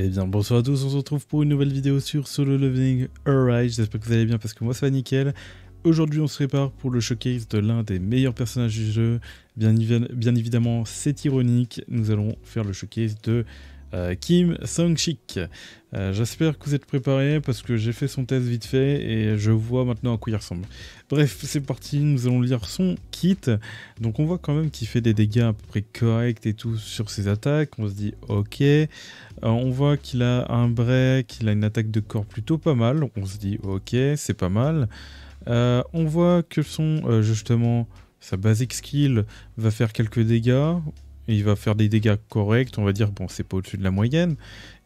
Eh bien bonsoir à tous, on se retrouve pour une nouvelle vidéo sur Solo Loving Arise. j'espère que vous allez bien parce que moi ça va nickel. Aujourd'hui on se prépare pour le showcase de l'un des meilleurs personnages du jeu. bien évidemment c'est ironique, nous allons faire le showcase de euh, Kim Song-chik. Euh, j'espère que vous êtes préparés parce que j'ai fait son test vite fait et je vois maintenant à quoi il ressemble. Bref, c'est parti, nous allons lire son kit. Donc on voit quand même qu'il fait des dégâts à peu près corrects et tout sur ses attaques. On se dit ok. Euh, on voit qu'il a un break, il a une attaque de corps plutôt pas mal. On se dit ok, c'est pas mal. on voit que son justement sa basic skill va faire quelques dégâts il va faire des dégâts corrects, on va dire, bon, c'est pas au-dessus de la moyenne.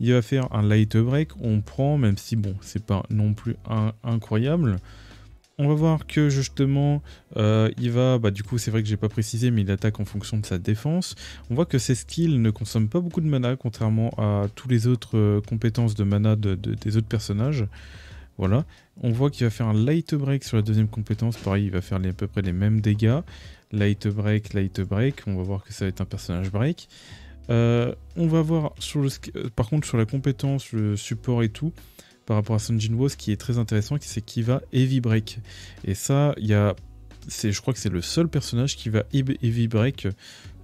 Il va faire un light break, on prend, même si, bon, c'est pas non plus incroyable. On va voir que justement, euh, il va, bah du coup c'est vrai que j'ai pas précisé, mais il attaque en fonction de sa défense. On voit que ses skills ne consomment pas beaucoup de mana, contrairement à tous les autres euh, compétences de mana des autres personnages. Voilà, on voit qu'il va faire un light break sur la deuxième compétence, pareil il va faire à peu près les mêmes dégâts. Light break, Light break. On va voir que ça va être un personnage break. Euh, on va voir, sur le, euh, par contre, sur la compétence, le support et tout, par rapport à Sun ce qui est très intéressant, c'est qu'il va heavy break. Et ça, il y a je crois que c'est le seul personnage qui va heavy break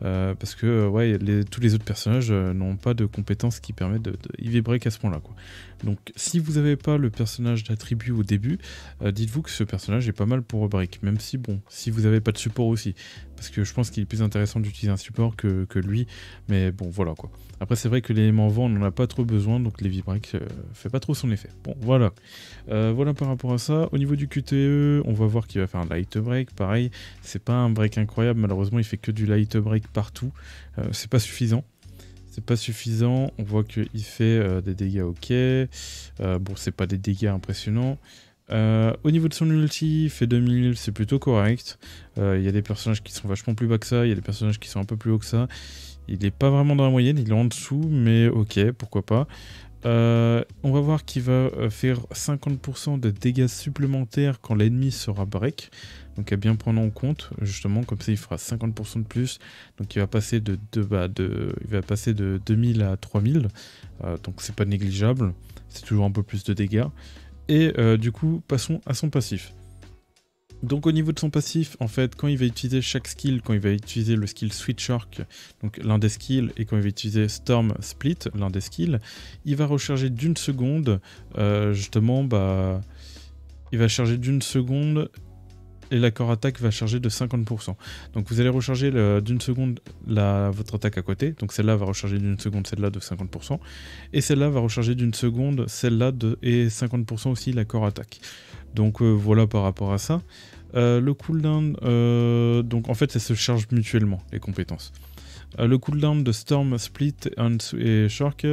euh, parce que ouais, les, tous les autres personnages euh, n'ont pas de compétences qui permettent de, de à ce point-là. Donc si vous n'avez pas le personnage d'attribut au début, euh, dites-vous que ce personnage est pas mal pour Break, même si bon, si vous n'avez pas de support aussi, parce que je pense qu'il est plus intéressant d'utiliser un support que, lui, mais bon voilà quoi. Après c'est vrai que l'élément vent on n'en a pas trop besoin, donc les ne fait pas trop son effet. Bon voilà, voilà par rapport à ça. Au niveau du QTE, on va voir qu'il va faire un light break, pareil, c'est pas un break incroyable, malheureusement il fait que du light break partout. Euh, c'est pas suffisant. C'est pas suffisant. On voit que il fait euh, des dégâts ok. Euh, bon, c'est pas des dégâts impressionnants. au niveau de son ulti, fait 2000, c'est plutôt correct. Il y a des personnages qui sont vachement plus bas que ça, il y a des personnages qui sont un peu plus haut que ça. Il n'est pas vraiment dans la moyenne, il est en dessous, mais ok, pourquoi pas. Euh, on va voir qu'il va euh, faire 50% de dégâts supplémentaires quand l'ennemi sera break. Donc à bien prendre en compte, justement, comme ça il fera 50% de plus. Donc il va passer de, 2000 bah, à 3000. Euh, donc c'est pas négligeable, c'est toujours un peu plus de dégâts. Et du coup, passons à son passif. Donc au niveau de son passif, en fait, quand il va utiliser chaque skill, quand il va utiliser le skill Switch Shark, donc l'un des skills, et quand il va utiliser Storm Split, l'un des skills, il va recharger d'une seconde, euh, justement, bah, il va charger d'une seconde et la l'accord attaque va charger de 50%. Donc vous allez recharger d'une seconde la, votre attaque à côté. Donc celle-là va recharger d'une seconde celle-là de 50%. Et celle-là va recharger d'une seconde celle-là de, et 50% aussi la corps attaque. Donc euh, voilà par rapport à ça. Euh, le cooldown, euh, donc en fait, ça se charge mutuellement les compétences. le cooldown de Storm, Split et Shark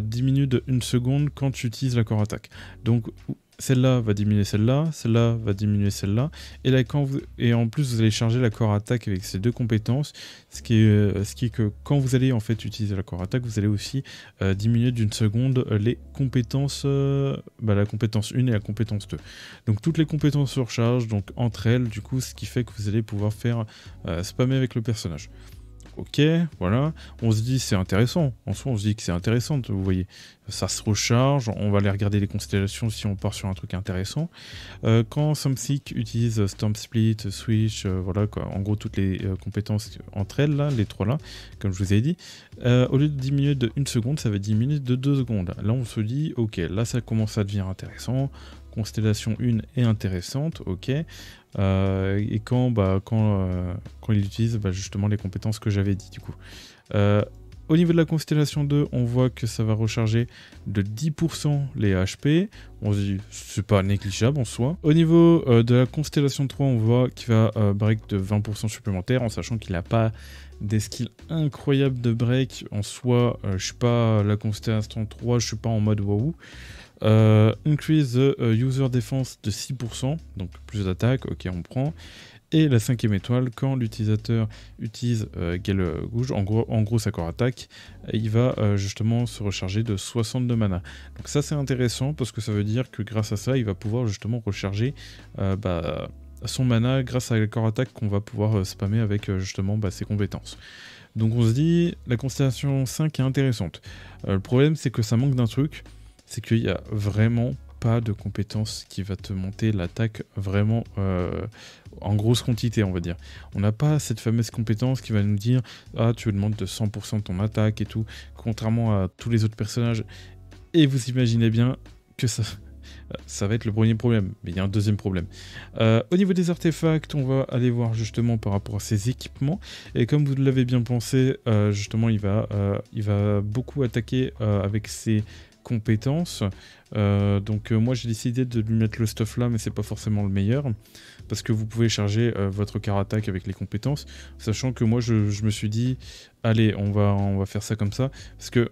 diminue de seconde quand tu utilises l'accord attaque. Donc celle-là va diminuer celle-là, celle-là va diminuer celle-là. Et, vous... et en plus, vous allez charger l'accord attaque avec ces deux compétences, euh, ce qui, est, que quand vous allez en fait utiliser l'accord attaque, vous allez aussi euh, diminuer d'une seconde euh, les compétences, bah, la compétence 1 et la compétence 2. Donc toutes les compétences surcharge, donc entre elles, du coup, ce qui fait que vous allez pouvoir faire spammer avec le personnage ok, voilà. On se dit c'est intéressant. En soi, on se dit que c'est intéressant, vous voyez. Ça se recharge, on va aller regarder les constellations si on part sur un truc intéressant. Euh, quand Samsic utilise euh, Storm Split, Switch, euh, voilà quoi, en gros toutes les compétences entre elles, là, les trois là, comme je vous ai dit, au lieu de diminuer minutes de 1 seconde, ça va diminuer minutes de 2 secondes. Là, on se dit, ok, là ça commence à devenir intéressant, constellation 1 est intéressante, ok. Euh, et quand, bah, quand, euh, quand il utilise bah, justement les compétences que j'avais dit du coup. Euh, au niveau de la constellation 2, on voit que ça va recharger de 10% les HP. On se dit, c'est pas négligeable en soi. Au niveau de la constellation 3, on voit qu'il va break de 20% supplémentaire, en sachant qu'il n'a pas des skills incroyables de break. En soi, je suis pas la constellation 3, je suis pas en mode waouh. Euh, increase the euh, user defense de 6%, donc plus d'attaque, ok on prend. Et la cinquième étoile, quand l'utilisateur utilise euh, Gale Gouge, en gros, en gros sa corps attaque, il va justement se recharger de 62 mana. Donc ça c'est intéressant parce que ça veut dire que grâce à ça, il va pouvoir justement recharger bah, son mana grâce à la corps attaque qu'on va pouvoir spammer avec justement bah, ses compétences. Donc on se dit, la constellation 5 est intéressante. le problème c'est que ça manque d'un truc c'est qu'il n'y a vraiment pas de compétence qui va te monter l'attaque vraiment euh, en grosse quantité, on va dire. On n'a pas cette fameuse compétence qui va nous dire Ah, tu demandes de 100% ton attaque et tout, contrairement à tous les autres personnages. Et vous imaginez bien que ça, ça va être le premier problème, mais il y a un deuxième problème. Euh, au niveau des artefacts, on va aller voir justement par rapport à ses équipements. Et comme vous l'avez bien pensé, euh, justement, il va, il va beaucoup attaquer avec ses compétences. Euh, donc euh, moi j'ai décidé de lui mettre le stuff là, mais c'est pas forcément le meilleur parce que vous pouvez charger euh, votre car attaque avec les compétences, sachant que moi je, me suis dit allez on va on va faire ça comme ça parce que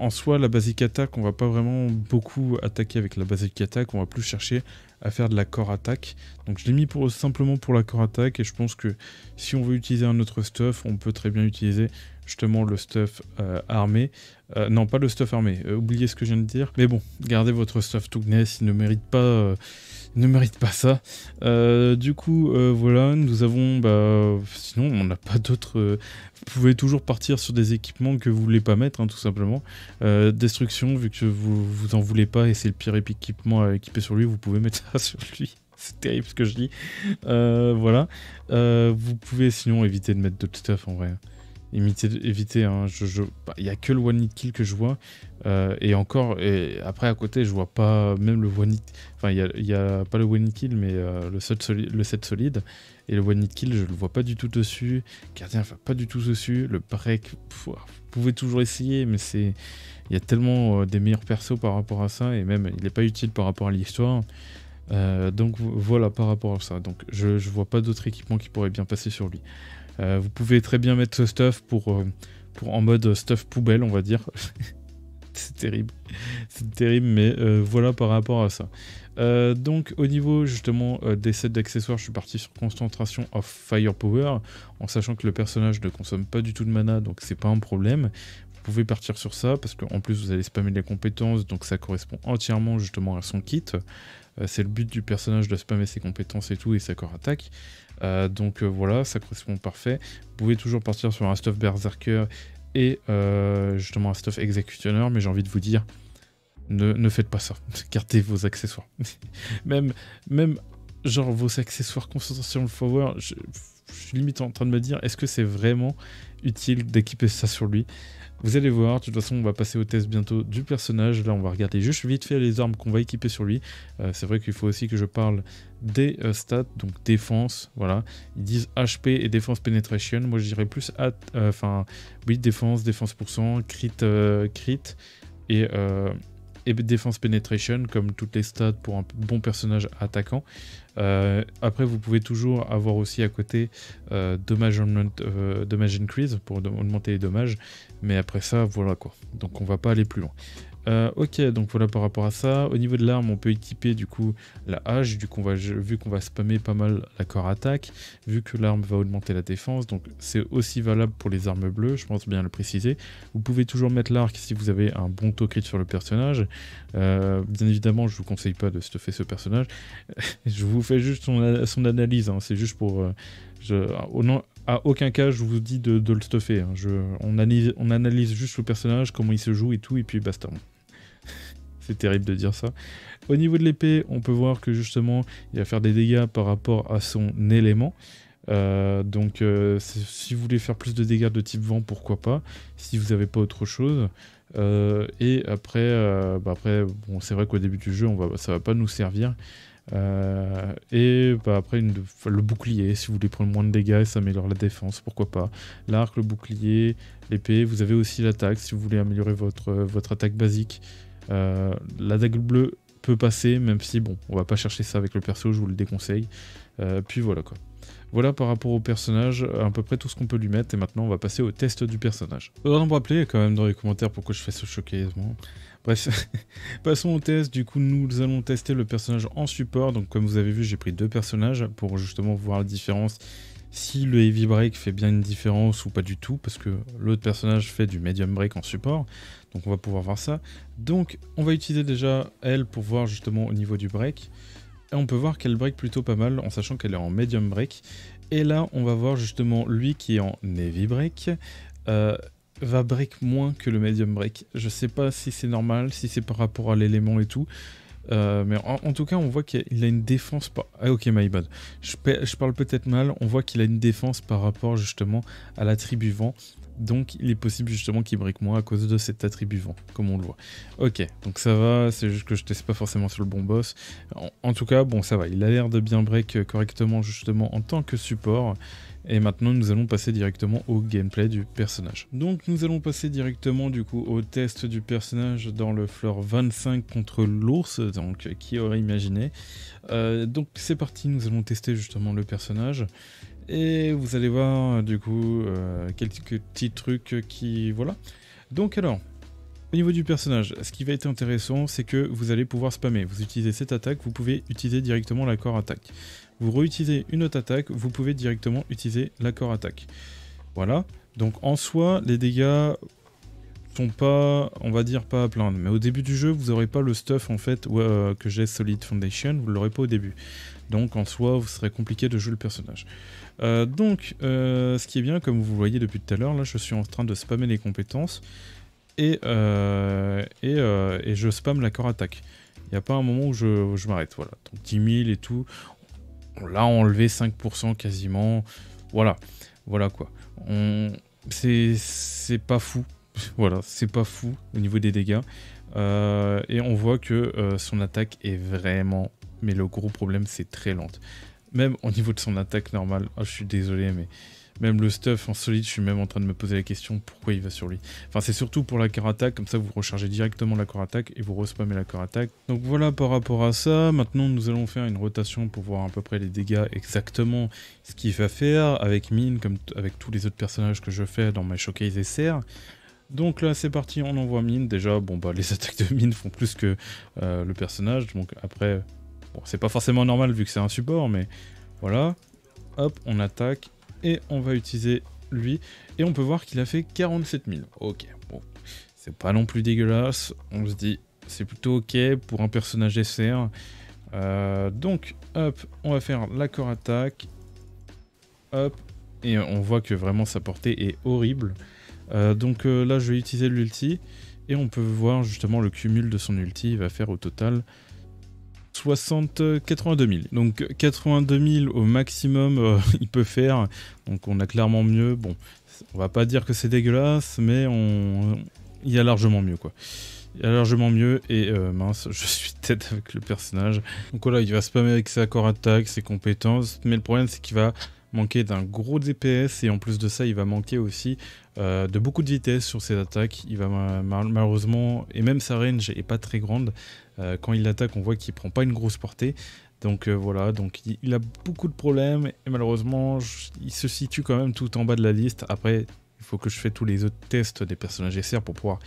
en soi la basic attaque on va pas vraiment beaucoup attaquer avec la basic attaque, on va plus chercher à faire de la core attaque. Donc je l'ai mis pour, simplement pour la core attaque et je pense que si on veut utiliser un autre stuff, on peut très bien utiliser justement le stuff euh, armé. Euh, non, pas le stuff armé, euh, oubliez ce que je viens de dire. Mais bon, gardez votre stuff Toughness, il ne mérite pas, ne mérite pas ça. du coup, voilà, nous avons, bah, sinon on n'a pas d'autres... vous pouvez toujours partir sur des équipements que vous voulez pas mettre, hein, tout simplement. destruction, vu que vous, vous en voulez pas et c'est le pire équipement à équiper sur lui, vous pouvez mettre ça sur lui. C'est terrible ce que je dis. voilà. vous pouvez sinon éviter de mettre d'autres stuff en vrai éviter, éviter hein, bah, y a que le one hit kill que je vois euh, et encore et après à côté je vois pas même le one hit enfin il y a, pas le one hit kill mais euh, le, set solide, le set solide et le one hit kill je le vois pas du tout dessus gardien enfin pas du tout dessus le break vous pouvez toujours essayer mais c'est il y a tellement euh, des meilleurs persos par rapport à ça et même il n'est pas utile par rapport à l'histoire donc voilà par rapport à ça donc je, je vois pas d'autres équipements qui pourraient bien passer sur lui euh, vous pouvez très bien mettre ce stuff pour, euh, pour en mode stuff poubelle, on va dire. c'est terrible. C'est terrible, mais euh, voilà par rapport à ça. donc au niveau justement des sets d'accessoires, je suis parti sur concentration of firepower, en sachant que le personnage ne consomme pas du tout de mana, donc c'est pas un problème pouvez partir sur ça parce qu'en plus vous allez spammer les compétences, donc ça correspond entièrement justement à son kit. Euh, c'est le but du personnage de spammer ses compétences et tout et sa corps attaque. Euh, donc euh, voilà, ça correspond parfait. Vous pouvez toujours partir sur un stuff berserker et justement un stuff executioner mais j'ai envie de vous dire, ne, faites pas ça. Gardez vos accessoires. même, même, genre, vos accessoires concentration forward, je suis limite en train de me dire, est-ce que c'est vraiment utile d'équiper ça sur lui vous allez voir, de toute façon, on va passer au test bientôt du personnage. Là, on va regarder juste vite fait les armes qu'on va équiper sur lui. Euh, c'est vrai qu'il faut aussi que je parle des euh, stats, donc défense, voilà. Ils disent HP et défense penetration. Moi, je dirais plus, euh, enfin, oui, défense, défense cent, crit, crit et et défense Penetration comme toutes les stats pour un bon personnage attaquant. Euh, après, vous pouvez toujours avoir aussi à côté euh, euh, dommage, increase pour augmenter les dommages, mais après ça, voilà quoi. Donc on va pas aller plus loin. Euh, ok, donc voilà par rapport à ça. Au niveau de l'arme, on peut équiper du coup la hache, du coup, vu qu'on va spammer pas mal la corps attaque, vu que l'arme va augmenter la défense, donc c'est aussi valable pour les armes bleues, je pense bien le préciser. Vous pouvez toujours mettre l'arc si vous avez un bon taux crit sur le personnage. Euh, bien évidemment, je vous conseille pas de stuffer ce personnage. je vous fais juste son, analyse, hein. c'est juste pour... Euh, à aucun cas je vous dis de, le stuffer. Hein. on, analyse, on, analyse, juste le personnage, comment il se joue et tout, et puis basta. C'est terrible de dire ça. Au niveau de l'épée, on peut voir que justement, il va faire des dégâts par rapport à son élément. Euh, donc euh, si vous voulez faire plus de dégâts de type vent, pourquoi pas, si vous n'avez pas autre chose. Euh, et après, bah après bon, c'est vrai qu'au début du jeu, on va, ça va pas nous servir. et bah, après, une, le bouclier, si vous voulez prendre moins de dégâts, et ça améliore la défense, pourquoi pas. L'arc, le bouclier, l'épée, vous avez aussi l'attaque, si vous voulez améliorer votre, votre attaque basique. Euh, la dague bleue peut passer, même si bon, on va pas chercher ça avec le perso, je vous le déconseille. Euh, puis voilà quoi. Voilà par rapport au personnage, à peu près tout ce qu'on peut lui mettre, et maintenant on va passer au test du personnage. va me rappeler quand même dans les commentaires pourquoi je fais ce showcase, Bref, passons au test, du coup nous allons tester le personnage en support, donc comme vous avez vu j'ai pris deux personnages pour justement voir la différence si le heavy break fait bien une différence ou pas du tout, parce que l'autre personnage fait du medium break en support, donc on va pouvoir voir ça. Donc on va utiliser déjà elle pour voir justement au niveau du break, et on peut voir qu'elle break plutôt pas mal en sachant qu'elle est en medium break, et là on va voir justement lui qui est en heavy break, euh, va break moins que le medium break. Je sais pas si c'est normal, si c'est par rapport à l'élément et tout, euh, mais en, tout cas, on voit qu'il a une défense. Par... Ah, ok, my bad. Je, parle peut-être mal. On voit qu'il a une défense par rapport justement à l'attribut vent. Donc, il est possible justement qu'il break moins à cause de cet attribut vent, comme on le voit. Ok, donc ça va. C'est juste que je teste pas forcément sur le bon boss. en tout cas, bon, ça va. Il a l'air de bien break euh, correctement justement en tant que support. Et maintenant, nous allons passer directement au gameplay du personnage. Donc, nous allons passer directement du coup au test du personnage dans le fleur 25 contre l'ours, donc qui aurait imaginé. Euh, donc, c'est parti, nous allons tester justement le personnage. Et vous allez voir du coup euh, quelques petits trucs qui... Voilà. Donc alors, au niveau du personnage, ce qui va être intéressant, c'est que vous allez pouvoir spammer. Vous utilisez cette attaque, vous pouvez utiliser directement l'accord attaque. Vous réutilisez une autre attaque, vous pouvez directement utiliser l'accord attaque. Voilà. Donc en soi, les dégâts sont pas, on va dire, pas à plaindre. Mais au début du jeu, vous n'aurez pas le stuff en fait euh, que j'ai Solid Foundation, vous ne l'aurez pas au début. Donc en soi, vous serez compliqué de jouer le personnage. Euh, donc, euh, ce qui est bien, comme vous voyez depuis tout à l'heure, là je suis en train de spammer les compétences et, euh, et, euh, et, je spam l'accord attaque. Il n'y a pas un moment où je, m'arrête. Voilà, donc 10 000 et tout. On l'a enlevé 5% quasiment. Voilà, voilà quoi. On... C'est pas fou. voilà, c'est pas fou au niveau des dégâts. Euh, et on voit que son attaque est vraiment. Mais le gros problème, c'est très lente. Même au niveau de son attaque normale. Ah, je suis désolé, mais même le stuff en solide, je suis même en train de me poser la question pourquoi il va sur lui. Enfin, c'est surtout pour la core attaque, comme ça vous rechargez directement la core attaque et vous respammez la core attaque. Donc voilà par rapport à ça. Maintenant, nous allons faire une rotation pour voir à peu près les dégâts exactement ce qu'il va faire avec Mine, comme avec tous les autres personnages que je fais dans ma showcase SR. Donc là c'est parti, on envoie mine. Déjà, bon bah les attaques de mine font plus que euh, le personnage. Donc après, bon c'est pas forcément normal vu que c'est un support, mais voilà. Hop, on attaque et on va utiliser lui. Et on peut voir qu'il a fait 47 000. Ok, bon, c'est pas non plus dégueulasse. On se dit, c'est plutôt ok pour un personnage SR. Euh, donc, hop, on va faire l'accord attaque. Hop, et on voit que vraiment sa portée est horrible. Euh, donc euh, là, je vais utiliser l'ulti. Et on peut voir justement le cumul de son ulti. Il va faire au total 60, 82 000. Donc 82 000 au maximum, euh, il peut faire. Donc on a clairement mieux. Bon, on va pas dire que c'est dégueulasse, mais on, il y a largement mieux quoi. Il y a largement mieux et euh, mince, je suis tête avec le personnage. Donc voilà, il va spammer avec ses accords attaque, ses compétences, mais le problème c'est qu'il va manquer d'un gros DPS et en plus de ça, il va manquer aussi euh, de beaucoup de vitesse sur ses attaques. Il va malheureusement, et même sa range est pas très grande. Euh, quand il attaque, on voit qu'il prend pas une grosse portée. Donc euh, voilà, donc il a beaucoup de problèmes et malheureusement, il se situe quand même tout en bas de la liste. Après, il faut que je fasse tous les autres tests des personnages SR pour pouvoir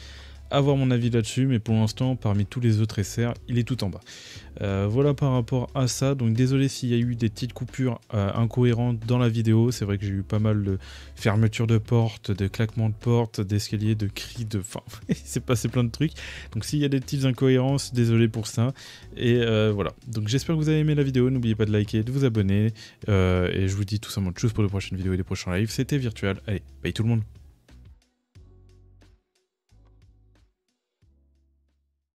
avoir mon avis là-dessus, mais pour l'instant, parmi tous les autres essais, il est tout en bas. Euh, voilà par rapport à ça, donc désolé s'il y a eu des petites coupures euh, incohérentes dans la vidéo, c'est vrai que j'ai eu pas mal de fermetures de portes, de claquements de portes, d'escaliers, de cris, de... Enfin, il s'est passé plein de trucs, donc s'il y a des petites incohérences, désolé pour ça, et euh, voilà. Donc j'espère que vous avez aimé la vidéo, n'oubliez pas de liker, de vous abonner, et je vous dis tout simplement de choses pour les prochaines vidéos et les prochains lives, c'était virtuel. allez, bye tout le monde